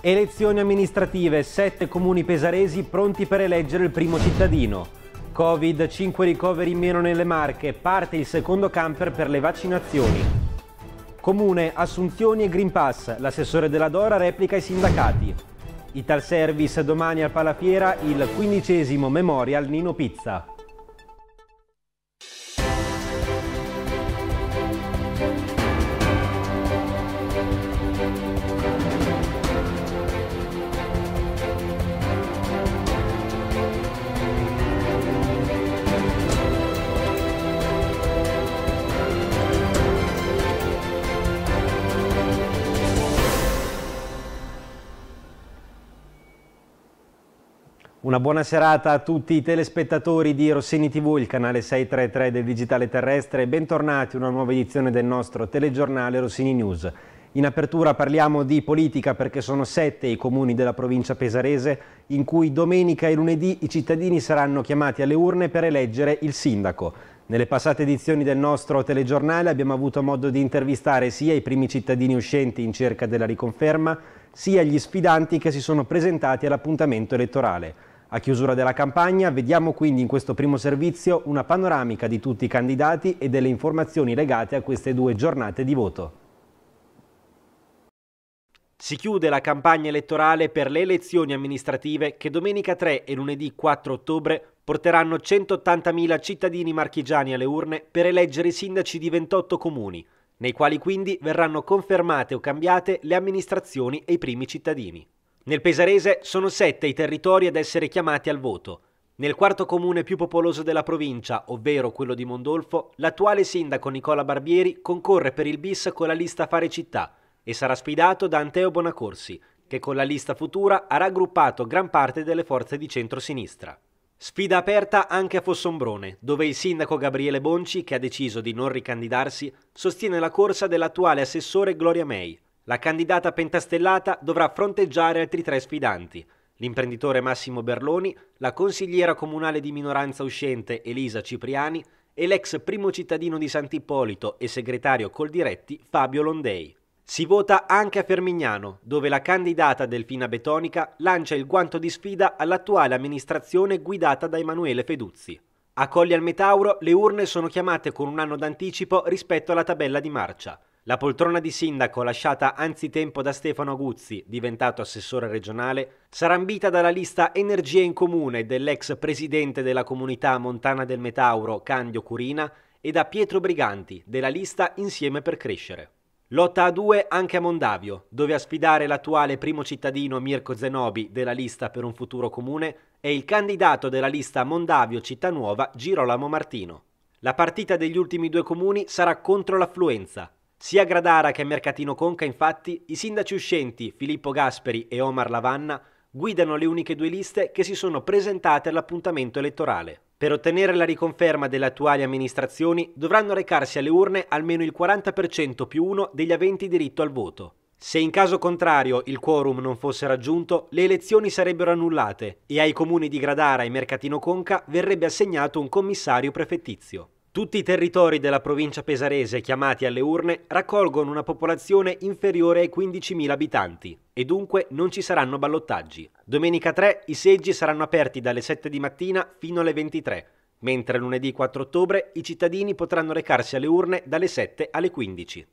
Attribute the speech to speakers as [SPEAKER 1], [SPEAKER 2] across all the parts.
[SPEAKER 1] Elezioni amministrative, sette comuni pesaresi pronti per eleggere il primo cittadino. Covid, 5 ricoveri in meno nelle Marche, parte il secondo camper per le vaccinazioni. Comune, assunzioni e Green Pass, l'assessore della Dora replica ai sindacati. Ital Service, domani a Palafiera il quindicesimo Memorial Nino Pizza. Una buona serata a tutti i telespettatori di Rossini TV, il canale 633 del Digitale Terrestre. Bentornati a una nuova edizione del nostro telegiornale Rossini News. In apertura parliamo di politica perché sono sette i comuni della provincia pesarese in cui domenica e lunedì i cittadini saranno chiamati alle urne per eleggere il sindaco. Nelle passate edizioni del nostro telegiornale abbiamo avuto modo di intervistare sia i primi cittadini uscenti in cerca della riconferma, sia gli sfidanti che si sono presentati all'appuntamento elettorale. A chiusura della campagna vediamo quindi in questo primo servizio una panoramica di tutti i candidati e delle informazioni legate a queste due giornate di voto. Si chiude la campagna elettorale per le elezioni amministrative che domenica 3 e lunedì 4 ottobre porteranno 180.000 cittadini marchigiani alle urne per eleggere i sindaci di 28 comuni, nei quali quindi verranno confermate o cambiate le amministrazioni e i primi cittadini. Nel Pesarese sono sette i territori ad essere chiamati al voto. Nel quarto comune più popoloso della provincia, ovvero quello di Mondolfo, l'attuale sindaco Nicola Barbieri concorre per il bis con la lista Fare Città e sarà sfidato da Anteo Bonacorsi, che con la lista futura ha raggruppato gran parte delle forze di centrosinistra. Sfida aperta anche a Fossombrone, dove il sindaco Gabriele Bonci, che ha deciso di non ricandidarsi, sostiene la corsa dell'attuale assessore Gloria May, la candidata pentastellata dovrà fronteggiare altri tre sfidanti, l'imprenditore Massimo Berloni, la consigliera comunale di minoranza uscente Elisa Cipriani e l'ex primo cittadino di Sant'Ippolito e segretario Coldiretti Fabio Londei. Si vota anche a Fermignano, dove la candidata Delfina Betonica lancia il guanto di sfida all'attuale amministrazione guidata da Emanuele Feduzzi. A Colli al Metauro le urne sono chiamate con un anno d'anticipo rispetto alla tabella di marcia. La poltrona di sindaco lasciata anzitempo da Stefano Aguzzi, diventato assessore regionale, sarà ambita dalla lista Energia in Comune dell'ex presidente della comunità montana del Metauro, Candio Curina, e da Pietro Briganti, della lista Insieme per Crescere. Lotta a due anche a Mondavio, dove a sfidare l'attuale primo cittadino Mirko Zenobi della lista per un futuro comune è il candidato della lista Mondavio Città Nuova Girolamo Martino. La partita degli ultimi due comuni sarà contro l'affluenza, sia a Gradara che a Mercatino Conca, infatti, i sindaci uscenti Filippo Gasperi e Omar Lavanna guidano le uniche due liste che si sono presentate all'appuntamento elettorale. Per ottenere la riconferma delle attuali amministrazioni dovranno recarsi alle urne almeno il 40% più uno degli aventi diritto al voto. Se in caso contrario il quorum non fosse raggiunto, le elezioni sarebbero annullate e ai comuni di Gradara e Mercatino Conca verrebbe assegnato un commissario prefettizio. Tutti i territori della provincia pesarese chiamati alle urne raccolgono una popolazione inferiore ai 15.000 abitanti e dunque non ci saranno ballottaggi. Domenica 3 i seggi saranno aperti dalle 7 di mattina fino alle 23, mentre lunedì 4 ottobre i cittadini potranno recarsi alle urne dalle 7 alle 15.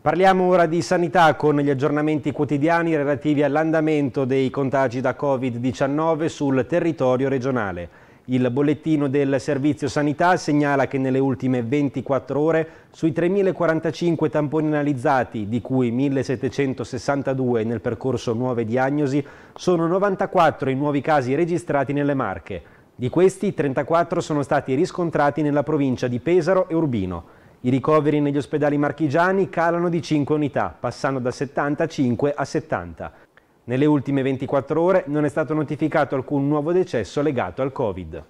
[SPEAKER 1] Parliamo ora di sanità con gli aggiornamenti quotidiani relativi all'andamento dei contagi da Covid-19 sul territorio regionale. Il bollettino del Servizio Sanità segnala che nelle ultime 24 ore sui 3.045 tamponi analizzati, di cui 1.762 nel percorso nuove diagnosi, sono 94 i nuovi casi registrati nelle Marche. Di questi 34 sono stati riscontrati nella provincia di Pesaro e Urbino. I ricoveri negli ospedali marchigiani calano di 5 unità, passando da 75 a 70. Nelle ultime 24 ore non è stato notificato alcun nuovo decesso legato al Covid.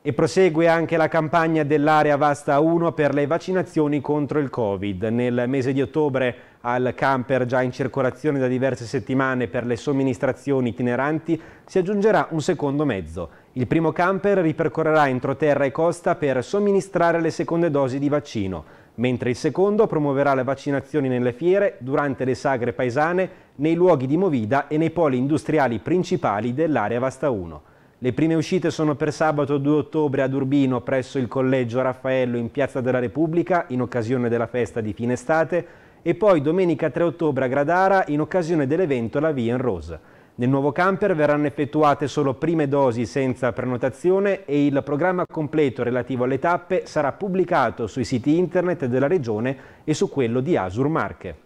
[SPEAKER 1] E prosegue anche la campagna dell'area Vasta 1 per le vaccinazioni contro il Covid. Nel mese di ottobre al camper già in circolazione da diverse settimane per le somministrazioni itineranti si aggiungerà un secondo mezzo. Il primo camper ripercorrerà entro terra e costa per somministrare le seconde dosi di vaccino mentre il secondo promuoverà le vaccinazioni nelle fiere, durante le sagre paesane, nei luoghi di Movida e nei poli industriali principali dell'area Vasta 1. Le prime uscite sono per sabato 2 ottobre ad Urbino presso il collegio Raffaello in Piazza della Repubblica in occasione della festa di fine estate e poi domenica 3 ottobre a Gradara in occasione dell'evento La Via in Rosa. Nel nuovo camper verranno effettuate solo prime dosi senza prenotazione e il programma completo relativo alle tappe sarà pubblicato sui siti internet della Regione e su quello di Asur Marche.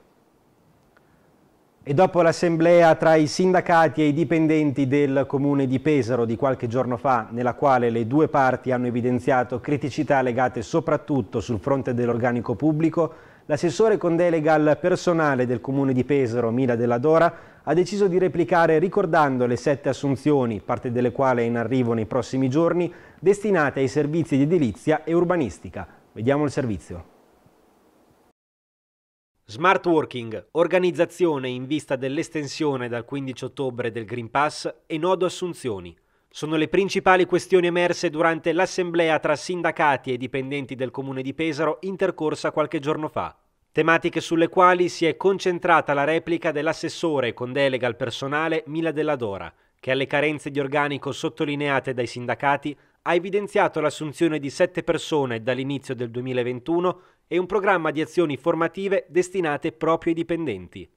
[SPEAKER 1] E dopo l'assemblea tra i sindacati e i dipendenti del comune di Pesaro di qualche giorno fa, nella quale le due parti hanno evidenziato criticità legate soprattutto sul fronte dell'organico pubblico, l'assessore con delega al personale del comune di Pesaro, Mila Della Dora, ha deciso di replicare ricordando le sette assunzioni, parte delle quali è in arrivo nei prossimi giorni, destinate ai servizi di edilizia e urbanistica. Vediamo il servizio. Smart Working, organizzazione in vista dell'estensione dal 15 ottobre del Green Pass e nodo assunzioni. Sono le principali questioni emerse durante l'assemblea tra sindacati e dipendenti del comune di Pesaro intercorsa qualche giorno fa tematiche sulle quali si è concentrata la replica dell'assessore con delega al personale Mila Della Dora, che alle carenze di organico sottolineate dai sindacati ha evidenziato l'assunzione di sette persone dall'inizio del 2021 e un programma di azioni formative destinate proprio ai dipendenti.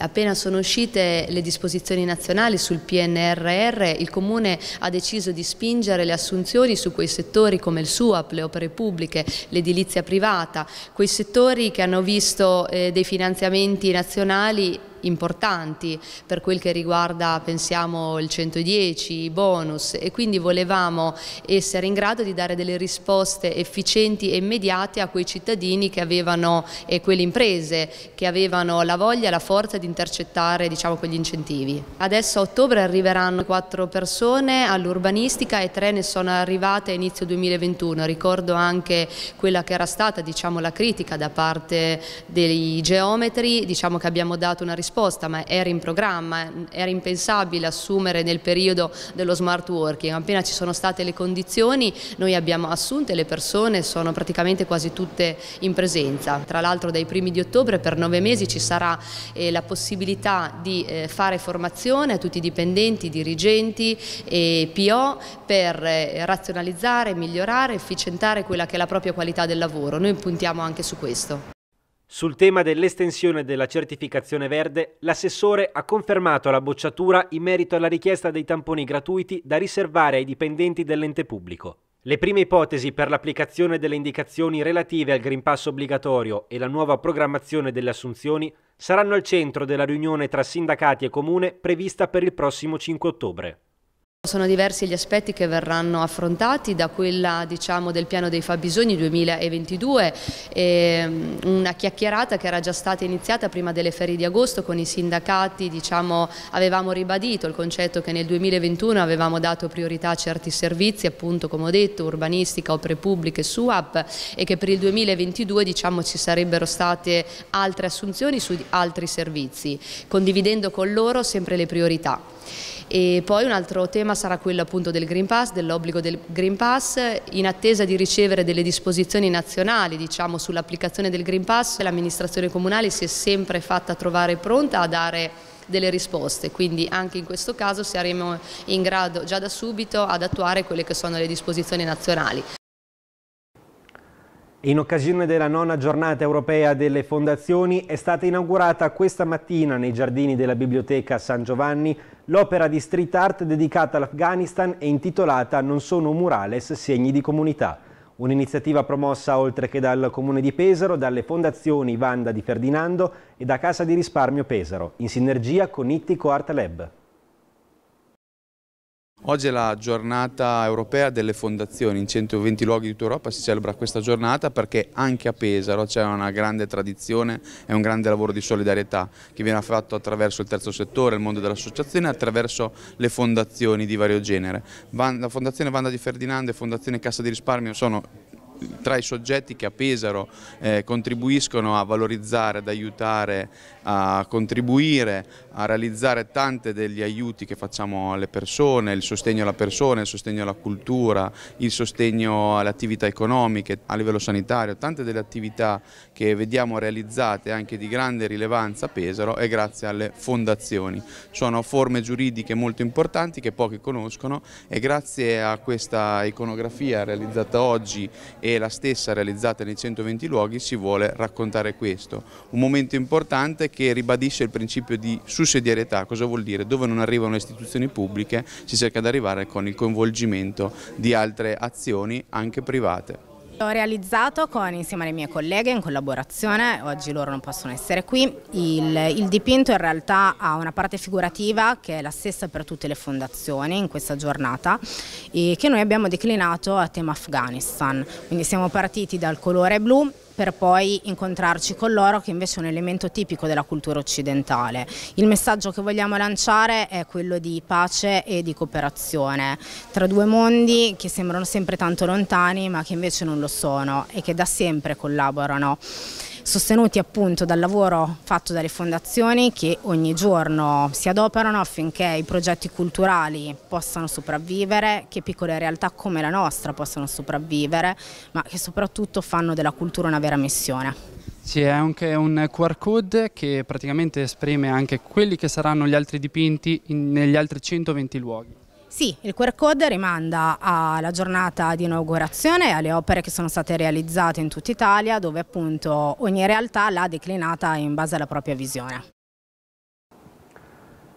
[SPEAKER 2] Appena sono uscite le disposizioni nazionali sul PNRR, il Comune ha deciso di spingere le assunzioni su quei settori come il SUAP, le opere pubbliche, l'edilizia privata, quei settori che hanno visto eh, dei finanziamenti nazionali importanti per quel che riguarda pensiamo il 110, i bonus e quindi volevamo essere in grado di dare delle risposte efficienti e immediate a quei cittadini che avevano e quelle imprese che avevano la voglia e la forza di intercettare diciamo, quegli incentivi. Adesso a ottobre arriveranno quattro persone all'urbanistica e tre ne sono arrivate a inizio 2021, ricordo anche quella che era stata diciamo, la critica da parte dei geometri, diciamo che abbiamo dato una risposta risposta, ma era in programma, era impensabile assumere nel periodo dello smart working, appena ci sono state le condizioni noi abbiamo assunto e le persone sono praticamente quasi tutte in presenza, tra l'altro dai primi di ottobre per nove mesi ci sarà eh, la possibilità di eh, fare formazione a tutti i dipendenti, dirigenti e PO per eh, razionalizzare, migliorare, efficientare quella che è la propria qualità del lavoro, noi puntiamo anche su questo.
[SPEAKER 1] Sul tema dell'estensione della certificazione verde, l'assessore ha confermato la bocciatura in merito alla richiesta dei tamponi gratuiti da riservare ai dipendenti dell'ente pubblico. Le prime ipotesi per l'applicazione delle indicazioni relative al Green Pass obbligatorio e la nuova programmazione delle assunzioni saranno al centro della riunione tra sindacati e comune prevista per il prossimo 5 ottobre.
[SPEAKER 2] Sono diversi gli aspetti che verranno affrontati, da quella diciamo, del piano dei fabbisogni 2022, ehm, una chiacchierata che era già stata iniziata prima delle ferie di agosto con i sindacati, diciamo, avevamo ribadito il concetto che nel 2021 avevamo dato priorità a certi servizi, appunto come ho detto, urbanistica, opere pubbliche, SUAP e che per il 2022 diciamo, ci sarebbero state altre assunzioni su altri servizi, condividendo con loro sempre le priorità. E poi un altro tema sarà quello appunto del Green Pass, dell'obbligo del Green Pass, in attesa di ricevere delle disposizioni nazionali diciamo, sull'applicazione del Green Pass, l'amministrazione comunale si è sempre fatta trovare pronta a dare delle risposte, quindi anche in questo caso saremo in grado già da subito ad attuare quelle che sono le disposizioni nazionali.
[SPEAKER 1] In occasione della nona giornata europea delle fondazioni è stata inaugurata questa mattina nei giardini della Biblioteca San Giovanni l'opera di street art dedicata all'Afghanistan e intitolata Non sono murales, segni di comunità. Un'iniziativa promossa oltre che dal Comune di Pesaro, dalle fondazioni Vanda di Ferdinando e da Casa di Risparmio Pesaro, in sinergia con Ittico Art Lab.
[SPEAKER 3] Oggi è la giornata europea delle fondazioni, in 120 luoghi di tutta Europa si celebra questa giornata perché anche a Pesaro c'è una grande tradizione e un grande lavoro di solidarietà che viene fatto attraverso il terzo settore, il mondo dell'associazione e attraverso le fondazioni di vario genere. La fondazione Vanda di Ferdinando e Fondazione Cassa di Risparmio sono tra i soggetti che a Pesaro eh, contribuiscono a valorizzare, ad aiutare a contribuire a realizzare tante degli aiuti che facciamo alle persone, il sostegno alla persona, il sostegno alla cultura, il sostegno alle attività economiche, a livello sanitario, tante delle attività che vediamo realizzate anche di grande rilevanza a Pesaro è grazie alle fondazioni. Sono forme giuridiche molto importanti che pochi conoscono e grazie a questa iconografia realizzata oggi e la stessa realizzata nei 120 luoghi si vuole raccontare questo. Un momento importante che ribadisce il principio di sussidiarietà, cosa vuol dire? Dove non arrivano le istituzioni pubbliche si cerca di arrivare con il coinvolgimento di altre azioni anche private.
[SPEAKER 4] Ho realizzato con, insieme alle mie colleghe in collaborazione, oggi loro non possono essere qui. Il, il, dipinto in realtà ha una parte figurativa che è la stessa per tutte le fondazioni in questa giornata e che noi abbiamo declinato a tema Afghanistan. Quindi siamo partiti dal colore blu per poi incontrarci con l'oro che invece è un elemento tipico della cultura occidentale. Il messaggio che vogliamo lanciare è quello di pace e di cooperazione tra due mondi che sembrano sempre tanto lontani ma che invece non lo sono e che da sempre collaborano sostenuti appunto dal lavoro fatto dalle fondazioni che ogni giorno si adoperano affinché i progetti culturali possano sopravvivere, che piccole realtà come la nostra possano sopravvivere, ma che soprattutto fanno della cultura una vera missione.
[SPEAKER 5] Sì, è anche un QR code che praticamente esprime anche quelli che saranno gli altri dipinti negli altri 120 luoghi.
[SPEAKER 4] Sì, il QR code rimanda alla giornata di inaugurazione e alle opere che sono state realizzate in tutta Italia dove appunto ogni realtà l'ha declinata in base alla propria visione.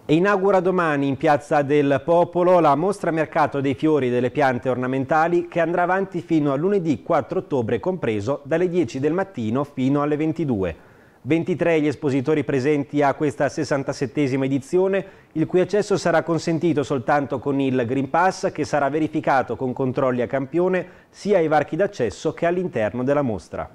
[SPEAKER 1] E inaugura domani in Piazza del Popolo la mostra mercato dei fiori e delle piante ornamentali che andrà avanti fino a lunedì 4 ottobre compreso dalle 10 del mattino fino alle 22. 23 gli espositori presenti a questa 67esima edizione, il cui accesso sarà consentito soltanto con il Green Pass che sarà verificato con controlli a campione sia ai varchi d'accesso che all'interno della mostra.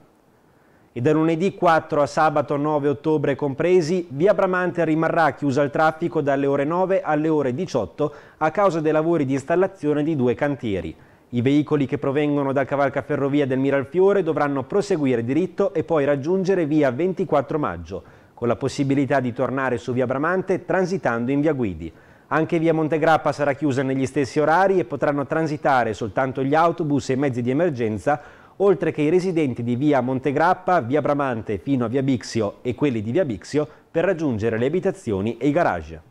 [SPEAKER 1] E da lunedì 4 a sabato 9 ottobre compresi, via Bramante rimarrà chiusa al traffico dalle ore 9 alle ore 18 a causa dei lavori di installazione di due cantieri. I veicoli che provengono dal cavalcaferrovia del Miralfiore dovranno proseguire diritto e poi raggiungere via 24 maggio, con la possibilità di tornare su via Bramante transitando in via Guidi. Anche via Montegrappa sarà chiusa negli stessi orari e potranno transitare soltanto gli autobus e i mezzi di emergenza, oltre che i residenti di via Montegrappa, via Bramante fino a via Bixio e quelli di via Bixio per raggiungere le abitazioni e i garage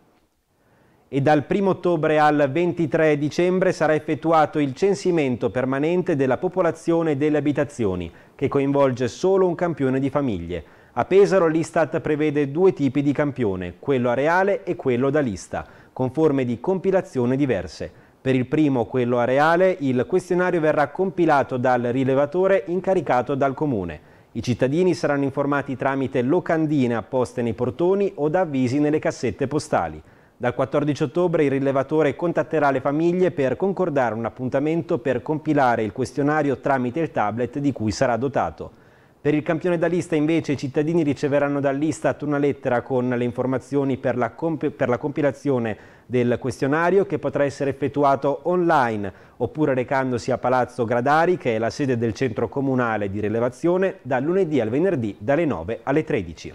[SPEAKER 1] e dal 1 ottobre al 23 dicembre sarà effettuato il censimento permanente della popolazione e delle abitazioni, che coinvolge solo un campione di famiglie. A Pesaro l'Istat prevede due tipi di campione, quello areale e quello da lista, con forme di compilazione diverse. Per il primo, quello areale, il questionario verrà compilato dal rilevatore incaricato dal comune. I cittadini saranno informati tramite locandine apposte nei portoni o da avvisi nelle cassette postali. Dal 14 ottobre il rilevatore contatterà le famiglie per concordare un appuntamento per compilare il questionario tramite il tablet di cui sarà dotato. Per il campione da lista invece i cittadini riceveranno dall'Istat una lettera con le informazioni per la, per la, compilazione del questionario che potrà essere effettuato online oppure recandosi a Palazzo Gradari che è la sede del centro comunale di rilevazione dal lunedì al venerdì dalle 9 alle 13.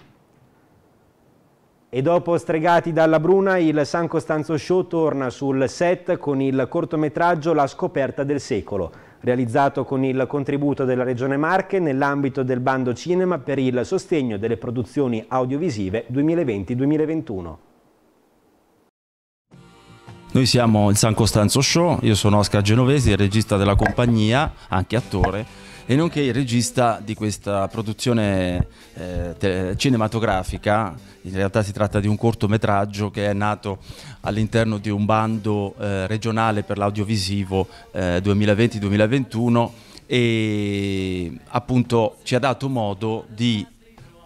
[SPEAKER 1] E dopo Stregati dalla Bruna, il San Costanzo Show torna sul set con il cortometraggio La scoperta del secolo, realizzato con il contributo della Regione Marche nell'ambito del bando cinema per il sostegno delle produzioni audiovisive 2020-2021.
[SPEAKER 5] Noi siamo il San Costanzo Show, io sono Oscar Genovesi, regista della compagnia, anche attore e nonché il regista di questa produzione eh, cinematografica. In realtà si tratta di un cortometraggio che è nato all'interno di un bando eh, regionale per l'audiovisivo eh, 2020-2021 e appunto ci ha dato modo di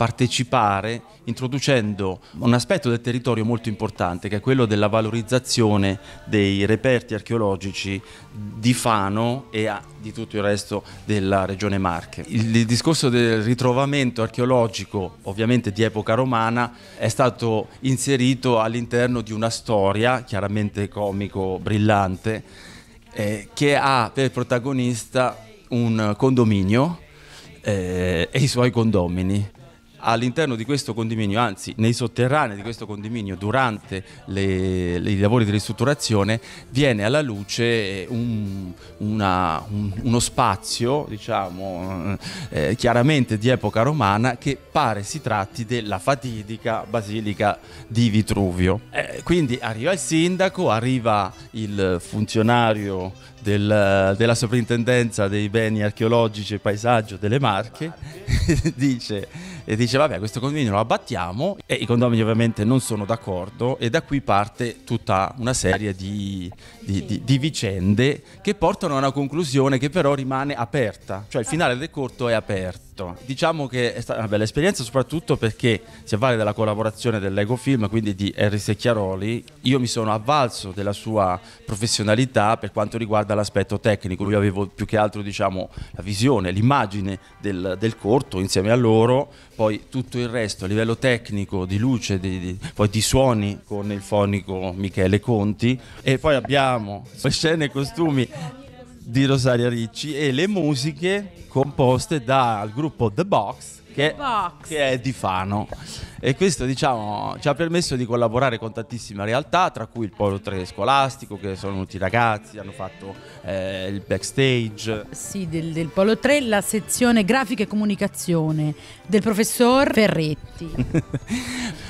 [SPEAKER 5] partecipare introducendo un aspetto del territorio molto importante che è quello della valorizzazione dei reperti archeologici di Fano e ah, di tutto il resto della regione Marche. Il discorso del ritrovamento archeologico, ovviamente di epoca romana, è stato inserito all'interno di una storia, chiaramente comico, brillante, eh, che ha per protagonista un condominio eh, e i suoi condomini all'interno di questo condominio, anzi nei sotterranei di questo condominio, durante le, le, i lavori di ristrutturazione, viene alla luce un, una, un, uno spazio, diciamo, eh, eh, chiaramente di epoca romana, che pare si tratti della fatidica basilica di Vitruvio. Eh, quindi arriva il sindaco, arriva il funzionario del, della sovrintendenza dei beni archeologici e paesaggio delle Marche, dice e dice vabbè questo condominio lo abbattiamo e i condomini ovviamente non sono d'accordo e da qui parte tutta una serie di, di, di, di vicende che portano a una conclusione che però rimane aperta, cioè il finale del corto è aperto. Certo, diciamo che è stata una bella esperienza soprattutto perché si avvale della collaborazione dell'Ego Film, quindi di Henry Secchiaroli, io mi sono avvalso della sua professionalità per quanto riguarda l'aspetto tecnico, lui avevo più che altro diciamo, la visione, l'immagine del, del, corto insieme a loro, poi tutto il resto a livello tecnico, di luce, di, di, poi di suoni con il fonico Michele Conti e poi abbiamo scene e costumi di Rosaria Ricci e le musiche composte dal gruppo The Box che, che, è di Fano. E questo diciamo, ci ha permesso di collaborare con tantissime realtà, tra cui il Polo 3 Scolastico, che sono venuti i ragazzi, hanno fatto eh, il backstage. Sì,
[SPEAKER 4] del, del, Polo 3, la sezione grafica e comunicazione del professor Ferretti.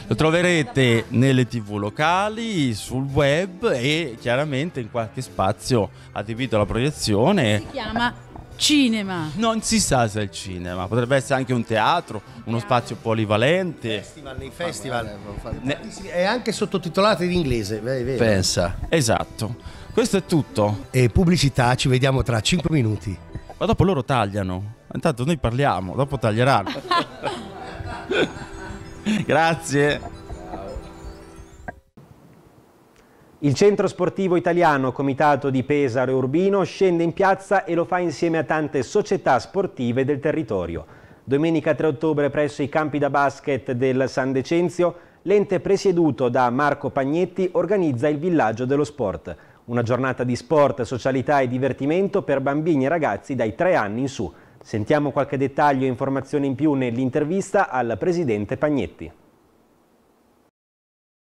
[SPEAKER 5] Lo troverete nelle tv locali, sul web e chiaramente in qualche spazio adibito alla proiezione. Si
[SPEAKER 4] chiama cinema.
[SPEAKER 5] Non si sa se è il cinema, potrebbe essere anche un teatro, uno spazio polivalente. Festival, nei festival. Ne- È anche sottotitolato in inglese, vero. Pensa. Esatto. Questo è tutto. E pubblicità, ci vediamo tra 5 minuti. Ma dopo loro tagliano. Intanto noi
[SPEAKER 1] parliamo, dopo taglieranno. Grazie. Il centro sportivo italiano, comitato di Pesaro e Urbino, scende in piazza e lo fa insieme a tante società sportive del territorio. Domenica 3 ottobre presso i campi da basket del San Decenzio, l'ente presieduto da Marco Pagnetti organizza il Villaggio dello Sport, una giornata di sport, socialità e divertimento per bambini e ragazzi dai 3 anni in su. Sentiamo qualche dettaglio e informazione in più nell'intervista al presidente Pagnetti.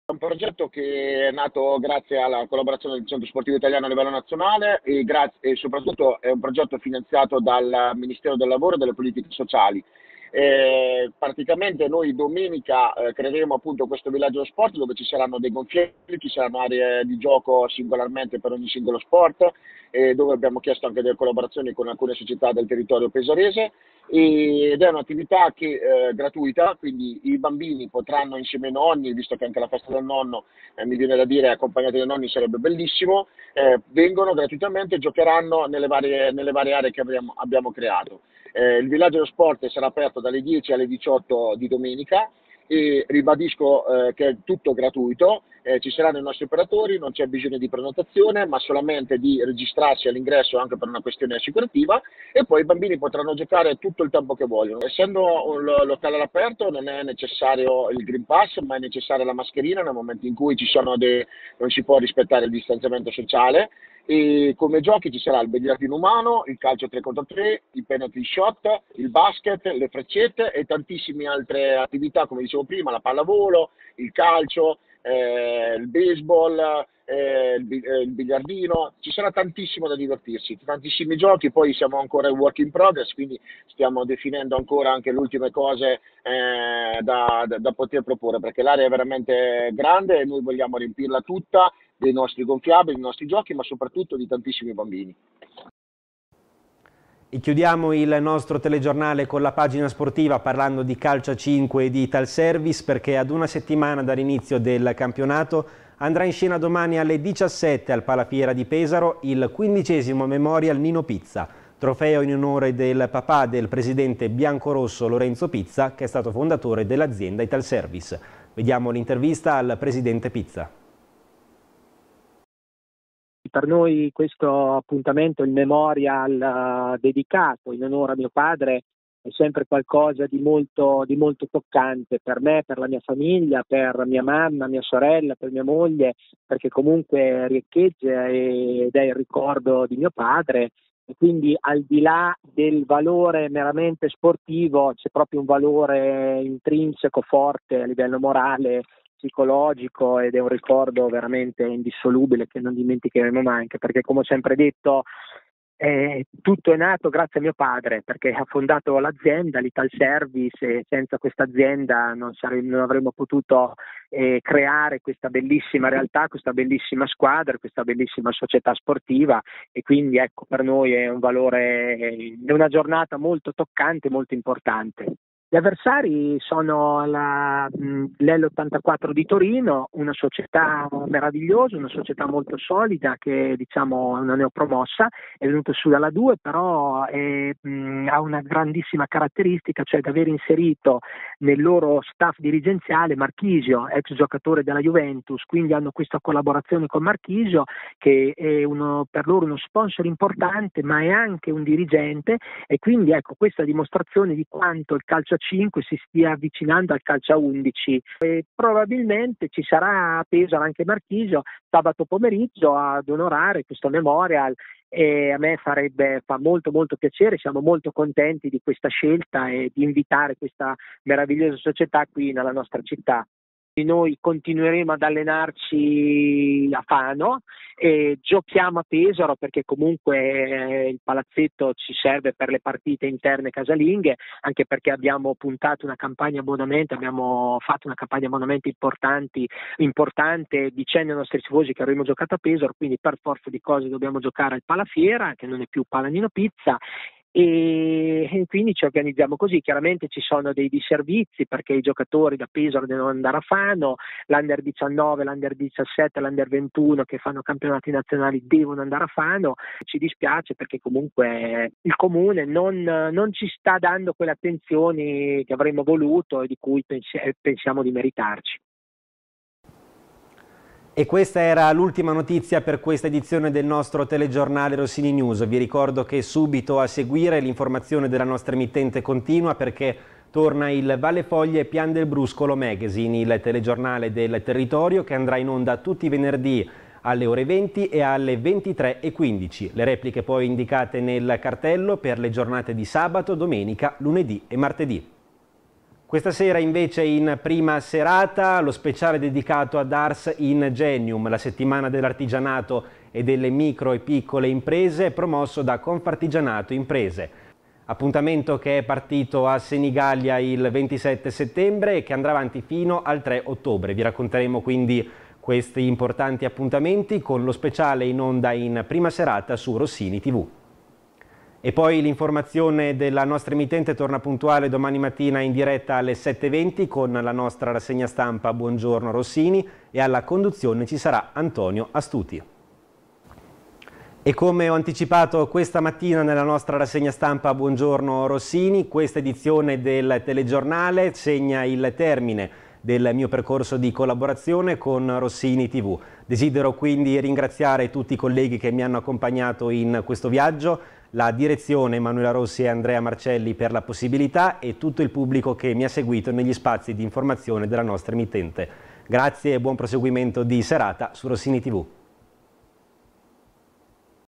[SPEAKER 6] È un progetto che è nato grazie alla collaborazione del Centro Sportivo Italiano a livello nazionale e, grazie, e soprattutto è un progetto finanziato dal Ministero del Lavoro e delle Politiche Sociali. Eh, praticamente noi domenica eh, creeremo appunto questo villaggio sport dove ci saranno dei gonfieri, ci saranno aree di gioco singolarmente per ogni singolo sport, eh, dove abbiamo chiesto anche delle collaborazioni con alcune società del territorio pesarese ed è un'attività che è eh, gratuita, quindi i bambini potranno insieme ai nonni, visto che anche la festa del nonno eh, mi viene da dire accompagnati dai nonni sarebbe bellissimo, eh, vengono gratuitamente e giocheranno nelle varie, nelle varie, aree che abbiamo, abbiamo creato. Eh, il villaggio dello sport sarà aperto dalle 10 alle 18 di domenica e ribadisco eh, che è tutto gratuito, eh, ci saranno i nostri operatori, non c'è bisogno di prenotazione, ma solamente di registrarsi all'ingresso anche per una questione assicurativa e poi i bambini potranno giocare tutto il tempo che vogliono. Essendo un locale all'aperto non è necessario il Green Pass, ma è necessaria la mascherina nel momento in cui ci sono dei, non si può rispettare il distanziamento sociale e come giochi ci sarà il biliardino umano, il calcio 3 contro 3, il penalty shot, il basket, le freccette e tantissime altre attività, come dicevo prima, la pallavolo, il calcio, eh, il baseball, eh, il, eh, il, biliardino, ci sarà tantissimo da divertirsi, tantissimi giochi, poi siamo ancora in work in progress, quindi stiamo definendo ancora anche le ultime cose eh, da, da, da poter proporre, perché l'area è veramente grande e noi vogliamo riempirla tutta dei nostri gonfiabili, dei nostri giochi, ma soprattutto di tantissimi bambini.
[SPEAKER 1] E chiudiamo il nostro telegiornale con la pagina sportiva parlando di Calcia 5 e di Ital Service perché ad una settimana dall'inizio del campionato andrà in scena domani alle 17 al Palafiera di Pesaro il quindicesimo Memorial Nino Pizza, trofeo in onore del papà del presidente biancorosso Lorenzo Pizza che è stato fondatore dell'azienda Ital Service. Vediamo l'intervista al presidente Pizza.
[SPEAKER 7] Per noi questo appuntamento, il memorial eh, dedicato in onore a mio padre, è sempre qualcosa di molto, di molto toccante per me, per la mia famiglia, per mia mamma, mia sorella, per mia moglie, perché comunque riecheggia ed è il ricordo di mio padre. E quindi al di là del valore meramente sportivo c'è proprio un valore intrinseco forte a livello morale psicologico ed è un ricordo veramente indissolubile che non dimenticheremo mai, anche perché come ho sempre detto eh, tutto è nato grazie a mio padre perché ha fondato l'azienda, l'Ital Service, e senza questa azienda non, non, avremmo potuto eh, creare questa bellissima realtà, questa bellissima squadra, questa bellissima società sportiva e quindi ecco per noi è un valore, è una giornata molto toccante, molto importante. Gli avversari sono la, mm, l'L84 di Torino, una società meravigliosa, una società molto solida che diciamo è una neopromossa, è venuta su dalla 2, però è, mh, mm, ha una grandissima caratteristica, cioè di aver inserito nel loro staff dirigenziale Marchisio, ex giocatore della Juventus, quindi hanno questa collaborazione con Marchisio che è uno, per loro uno sponsor importante, ma è anche un dirigente e quindi ecco questa dimostrazione di quanto il calcio 5 si stia avvicinando al calcio a 11 e probabilmente ci sarà a Pesaro anche Marchisio sabato pomeriggio ad onorare questo memorial e a me farebbe, fa molto molto piacere, siamo molto contenti di questa scelta e di invitare questa meravigliosa società qui nella nostra città noi continueremo ad allenarci a Fano e giochiamo a Pesaro perché comunque eh, il palazzetto ci serve per le partite interne casalinghe, anche perché abbiamo puntato una campagna abbonamento, abbiamo fatto una campagna abbonamento importante dicendo ai nostri tifosi che avremmo giocato a Pesaro, quindi per forza di cose dobbiamo giocare al Palafiera, che non è più Palanino Pizza e, quindi ci organizziamo così. Chiaramente ci sono dei disservizi perché i giocatori da Pesaro devono andare a Fano, l'Under 19, l'Under 17, l'Under 21 che fanno campionati nazionali devono andare a Fano. Ci dispiace perché comunque il comune non, non ci sta dando quelle attenzioni che avremmo voluto e di cui pensi- pensiamo di meritarci.
[SPEAKER 1] E questa era l'ultima notizia per questa edizione del nostro telegiornale Rossini News. Vi ricordo che subito a seguire l'informazione della nostra emittente continua perché torna il Valle Foglie Pian del Bruscolo Magazine, il telegiornale del territorio che andrà in onda tutti i venerdì alle ore 20 e alle 23.15. Le repliche poi indicate nel cartello per le giornate di sabato, domenica, lunedì e martedì. Questa sera invece in prima serata lo speciale dedicato ad Ars in Genium, la settimana dell'artigianato e delle micro e piccole imprese promosso da Confartigianato Imprese. Appuntamento che è partito a Senigallia il 27 settembre e che andrà avanti fino al 3 ottobre. Vi racconteremo quindi questi importanti appuntamenti con lo speciale in onda in prima serata su Rossini TV. E poi l'informazione della nostra emittente torna puntuale domani mattina in diretta alle 7.20 con la nostra rassegna stampa Buongiorno Rossini e alla conduzione ci sarà Antonio Astuti. E come ho anticipato questa mattina nella nostra rassegna stampa Buongiorno Rossini, questa edizione del telegiornale segna il termine del mio percorso di collaborazione con Rossini TV. Desidero quindi ringraziare tutti i colleghi che mi hanno accompagnato in questo viaggio, la direzione Emanuela Rossi e Andrea Marcelli per la possibilità e tutto il pubblico che mi ha seguito negli spazi di informazione della nostra emittente. Grazie e buon proseguimento di serata su Rossini TV.